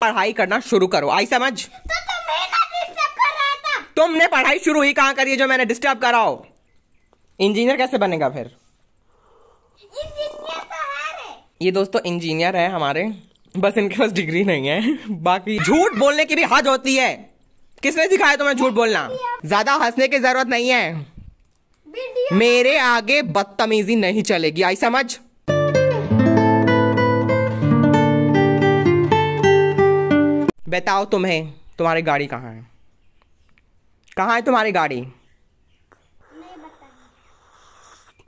पढ़ाई करना शुरू करो आई समझ तो तुमने पढ़ाई शुरू ही कहा करी है जो मैंने डिस्टर्ब कराओ इंजीनियर कैसे बनेगा फिर तो ये दोस्तों इंजीनियर है हमारे बस इनके पास डिग्री नहीं है बाकी झूठ बोलने की भी हद होती है किसने सिखाया तुम्हें झूठ बोलना ज्यादा हंसने की जरूरत नहीं है मेरे आगे बदतमीजी नहीं चलेगी आई समझ बताओ तुम्हें तुम्हारी गाड़ी कहाँ है कहाँ है तुम्हारी गाड़ी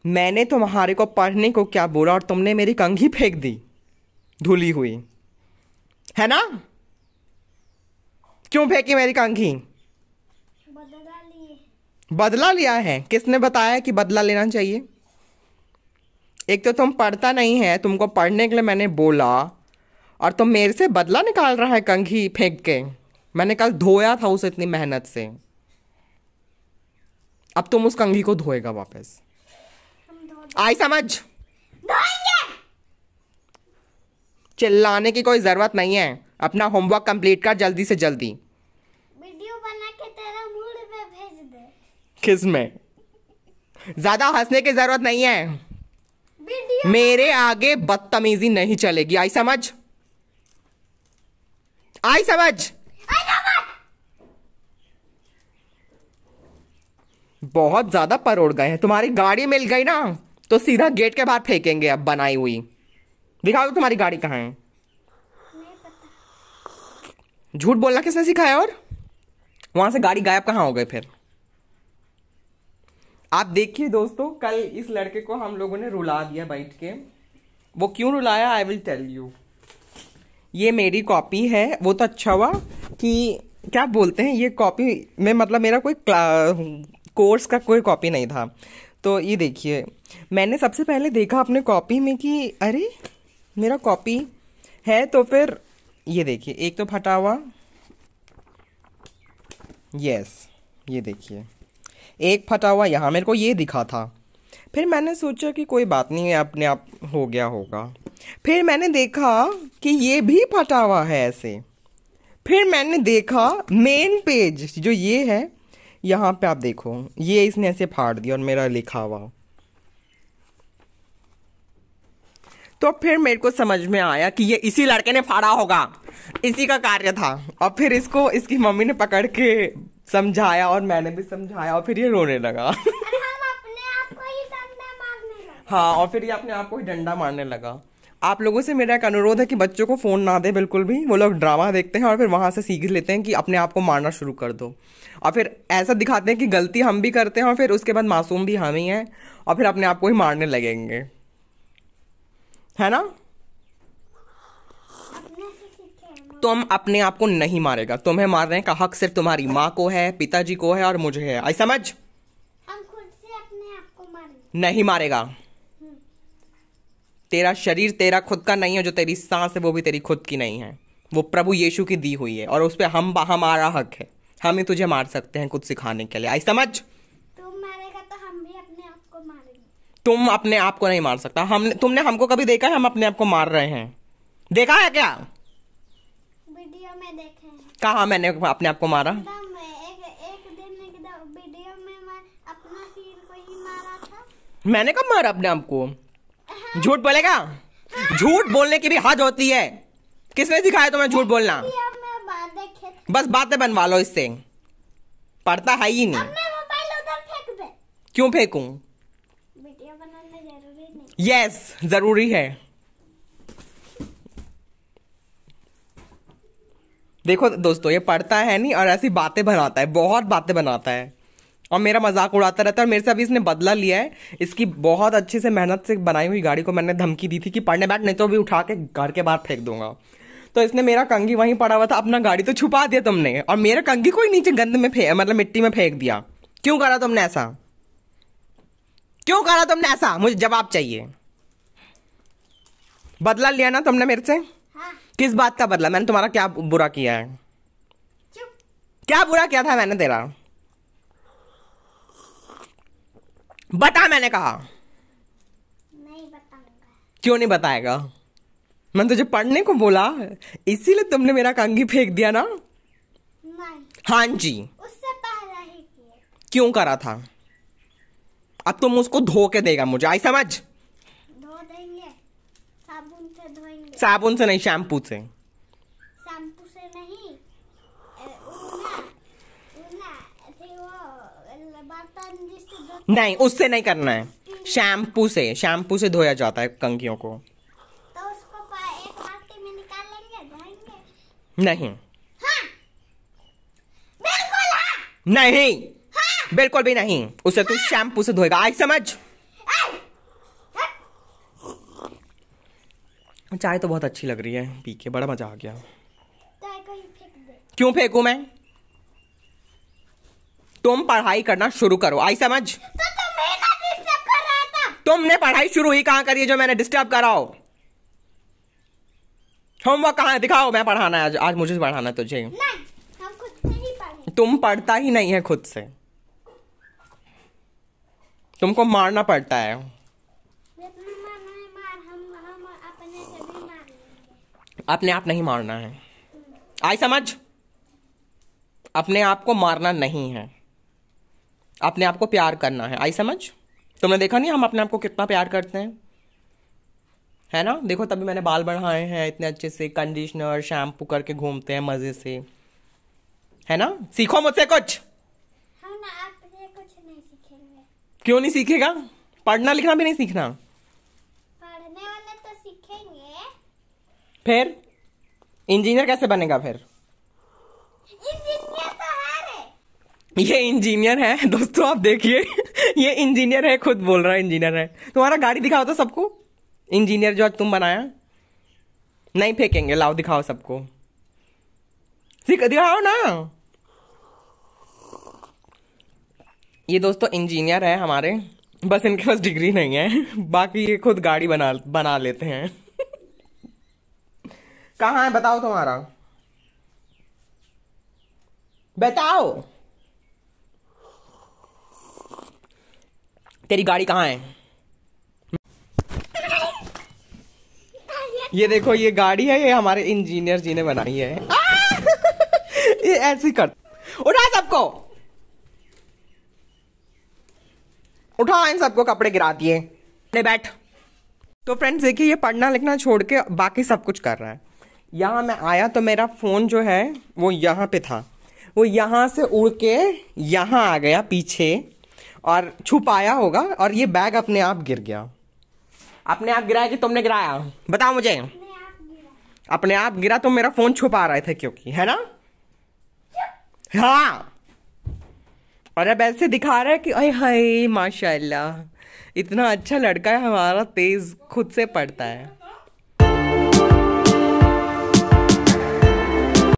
मैंने तुम्हारे को पढ़ने को क्या बोला और तुमने मेरी कंघी फेंक दी धुली हुई है ना क्यों फेंकी मेरी कंघी बदला बदला लिया है किसने बताया कि बदला लेना चाहिए एक तो तुम पढ़ता नहीं है तुमको पढ़ने के लिए मैंने बोला और तुम तो मेरे से बदला निकाल रहा है कंघी फेंक के मैंने कल धोया था उसे इतनी मेहनत से अब तुम उस कंघी को धोएगा वापस आई समझ चिल्लाने की कोई ज़रूरत नहीं है अपना होमवर्क कंप्लीट कर जल्दी से जल्दी वीडियो बना के तेरा मूड पे भेज दे किस में ज़्यादा हंसने की ज़रूरत नहीं है मेरे आगे बदतमीजी नहीं चलेगी आई समझ आई समझ बहुत ज्यादा परोड़ गए हैं तुम्हारी गाड़ी मिल गई ना तो सीधा गेट के बाहर फेंकेंगे अब बनाई हुई दिखाओ तुम्हारी गाड़ी कहाँ है झूठ बोलना किसने सिखाया और वहां से गाड़ी गायब कहाँ हो गए फिर आप देखिए दोस्तों कल इस लड़के को हम लोगों ने रुला दिया बैठ के वो क्यों रुलाया आई विल टेल यू ये मेरी कॉपी है वो तो अच्छा हुआ कि क्या बोलते हैं ये कॉपी में मतलब मेरा कोई कोर्स का कोई कॉपी नहीं था तो ये देखिए मैंने सबसे पहले देखा अपने कॉपी में कि अरे मेरा कॉपी है तो फिर ये देखिए एक तो फटा हुआ यस ये देखिए एक फटा हुआ यहाँ मेरे को ये दिखा था फिर मैंने सोचा कि कोई बात नहीं है अपने आप हो गया होगा फिर मैंने देखा कि ये भी फटा हुआ है ऐसे फिर मैंने देखा मेन पेज जो ये है यहाँ पे आप देखो ये इसने ऐसे फाड़ दिया और मेरा लिखा हुआ तो फिर मेरे को समझ में आया कि ये इसी लड़के ने फाड़ा होगा इसी का कार्य था और फिर इसको इसकी मम्मी ने पकड़ के समझाया और मैंने भी समझाया और फिर ये रोने लगा हाँ और फिर ये अपने आप को ही डंडा मारने लगा आप लोगों से मेरा एक अनुरोध है कि बच्चों को फ़ोन ना दें बिल्कुल भी वो लोग ड्रामा देखते हैं और फिर वहाँ से सीख लेते हैं कि अपने आप को मारना शुरू कर दो और फिर ऐसा दिखाते हैं कि गलती हम भी करते हैं और फिर उसके बाद मासूम भी हम ही हैं और फिर अपने आप को ही मारने लगेंगे है ना तुम तो अपने आप को नहीं मारेगा तुम्हें मारने का हक सिर्फ तुम्हारी माँ को है पिताजी को है और मुझे है आई समझ हम खुद से अपने आप को मारेंगे नहीं मारेगा तेरा शरीर तेरा खुद का नहीं है जो तेरी सांस है वो भी तेरी खुद की नहीं है वो प्रभु यीशु की दी हुई है और उस पर हम हमारा हक है हम ही तुझे मार सकते हैं कुछ सिखाने के लिए आई समझ तो तुम अपने आप को नहीं मार सकता हमने तुमने हमको कभी देखा है हम अपने आप को मार रहे हैं देखा है क्या वीडियो में देखे कहा मैंने अपने आप को मारा मैंने कब मारा अपने आप को झूठ बोलेगा झूठ बोलने की भी हद होती है किसने सिखाया तुम्हें झूठ बोलना बस बातें बनवा लो इससे पढ़ता है ही नहीं क्यों फेंकू यस जरूरी है देखो दोस्तों ये पढ़ता है नहीं और ऐसी बातें बनाता है बहुत बातें बनाता है और मेरा मजाक उड़ाता रहता है और मेरे से अभी इसने बदला लिया है इसकी बहुत अच्छे से मेहनत से बनाई हुई गाड़ी को मैंने धमकी दी थी कि पढ़ने बैठ नहीं तो अभी उठा के घर के बाहर फेंक दूंगा तो इसने मेरा कंगी वहीं पड़ा हुआ था अपना गाड़ी तो छुपा दिया तुमने और मेरा कंघी को ही नीचे गंद में फेंक मतलब मिट्टी में फेंक दिया क्यों करा तुमने ऐसा क्यों करा तुमने ऐसा मुझे जवाब चाहिए बदला लिया ना तुमने मेरे से हाँ। किस बात का बदला मैंने तुम्हारा क्या बुरा किया है क्या बुरा किया था मैंने तेरा बता मैंने कहा नहीं क्यों नहीं बताएगा मैंने तुझे पढ़ने को बोला इसीलिए तुमने मेरा कंघी फेंक दिया ना हाँ जी उससे पहले ही क्यों करा था अब तुम उसको धो के देगा मुझे आई समझ धो देंगे साबुन से धोएंगे साबुन से नहीं शैम्पू से नहीं उससे नहीं करना है शैम्पू से शैम्पू से धोया जाता है कंकियों को तो उसको नहीं हाँ। बिल्कुल हाँ। नहीं हाँ। बिल्कुल भी नहीं उसे तू हाँ। शैम्पू से धोएगा आई समझ चाय तो बहुत अच्छी लग रही है पी के बड़ा मजा आ गया तो क्यों फेंकू मैं तुम पढ़ाई करना शुरू करो आई समझ तुमने पढ़ाई शुरू ही कहां करी है जो मैंने डिस्टर्ब कराओ होमवर्क कहा दिखाओ मैं पढ़ाना है आज आज मुझे पढ़ाना तुझे हम खुद से ही तुम पढ़ता ही नहीं है खुद से तुमको मारना पड़ता है अपने आप नहीं मारना है आई समझ अपने आप को मारना नहीं है अपने आप को प्यार करना है आई समझ तुमने देखा नहीं हम अपने आप को कितना प्यार करते हैं है ना देखो तभी मैंने बाल बढ़ाए हैं इतने अच्छे से कंडीशनर शैम्पू करके घूमते हैं मज़े से है ना सीखो मुझसे कुछ हम आपसे कुछ नहीं सीखेंगे क्यों नहीं सीखेगा पढ़ना लिखना भी नहीं सीखना पढ़ने वाले तो सीखेंगे फिर इंजीनियर कैसे बनेगा फिर इंजीनियर तो ये इंजीनियर है दोस्तों आप देखिए ये इंजीनियर है खुद बोल रहा है इंजीनियर है तुम्हारा गाड़ी दिखाओ तो सबको इंजीनियर जो आज तुम बनाया नहीं फेंकेंगे लाओ दिखाओ सबको दिखाओ ना ये दोस्तों इंजीनियर है हमारे बस इनके पास डिग्री नहीं है बाकी ये खुद गाड़ी बना बना लेते हैं कहाँ है बताओ तुम्हारा बताओ तेरी गाड़ी कहाँ है ये देखो ये गाड़ी है ये हमारे इंजीनियर जी ने बनाई है ये ऐसी कर उठा सबको उठा इन सबको कपड़े गिरा दिए बैठ तो फ्रेंड्स देखिए ये पढ़ना लिखना छोड़ के बाकी सब कुछ कर रहा है यहाँ मैं आया तो मेरा फ़ोन जो है वो यहाँ पे था वो यहाँ से उड़ के यहाँ आ गया पीछे और छुपाया होगा और ये बैग अपने आप गिर गया अपने आप गिराया कि तुमने गिराया बताओ मुझे अपने आप गिरा तो मेरा फोन छुपा रहे थे क्योंकि है ना हाँ और अब ऐसे दिखा रहा है कि अरे हाय माशाल्लाह इतना अच्छा लड़का है हमारा तेज खुद से पढ़ता है